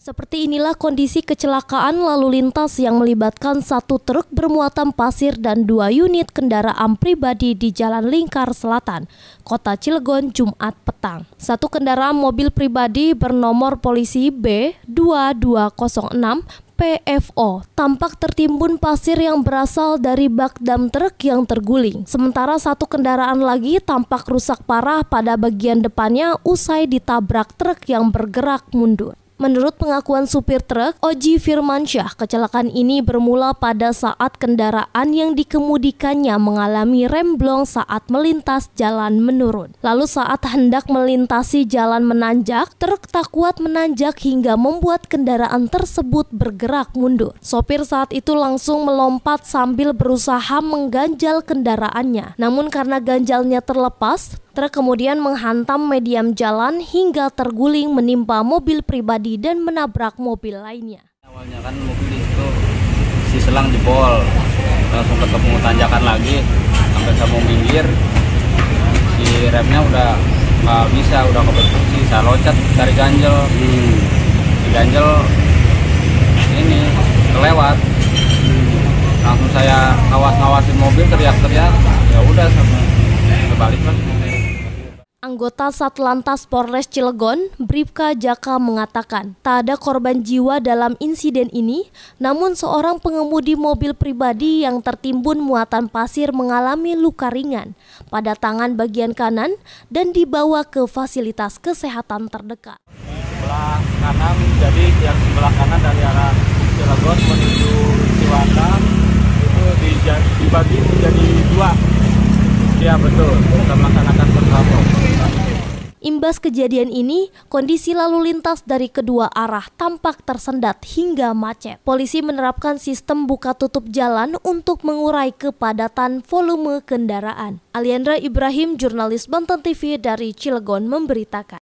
Seperti inilah kondisi kecelakaan lalu lintas yang melibatkan satu truk bermuatan pasir dan dua unit kendaraan pribadi di Jalan Lingkar Selatan, Kota Cilegon, Jumat petang. Satu kendaraan mobil pribadi bernomor polisi B2206 PFO tampak tertimbun pasir yang berasal dari bak dam truk yang terguling. Sementara satu kendaraan lagi tampak rusak parah pada bagian depannya usai ditabrak truk yang bergerak mundur. Menurut pengakuan supir truk, Oji Firmansyah, kecelakaan ini bermula pada saat kendaraan yang dikemudikannya mengalami remblong saat melintas jalan menurun. Lalu saat hendak melintasi jalan menanjak, truk tak kuat menanjak hingga membuat kendaraan tersebut bergerak mundur. Sopir saat itu langsung melompat sambil berusaha mengganjal kendaraannya. Namun karena ganjalnya terlepas, Truk kemudian menghantam medium jalan hingga terguling menimpa mobil pribadi dan menabrak mobil lainnya. Awalnya kan mobil itu si selang jebol, langsung ketemu tanjakan lagi, sampai saya mau minggir, si remnya udah nggak bisa, udah kebetulan saya loncat dari ganjel, hmm. di ganjel ini kelewat, langsung saya awas-awasin mobil teriak-teriak, ya udah sama kebalik lah. Anggota Satlantas Polres Cilegon, Bripka Jaka mengatakan, tak ada korban jiwa dalam insiden ini, namun seorang pengemudi mobil pribadi yang tertimbun muatan pasir mengalami luka ringan pada tangan bagian kanan dan dibawa ke fasilitas kesehatan terdekat. Sebelah kanan, jadi yang sebelah kanan dari arah Cilegon menuju Ciwata itu dibagi menjadi dua. Ya betul, kita melaksanakan kontraflow. Imbas kejadian ini, kondisi lalu lintas dari kedua arah tampak tersendat hingga macet. Polisi menerapkan sistem buka tutup jalan untuk mengurai kepadatan volume kendaraan. Aliandra Ibrahim, jurnalis Banten TV dari Cilegon memberitakan.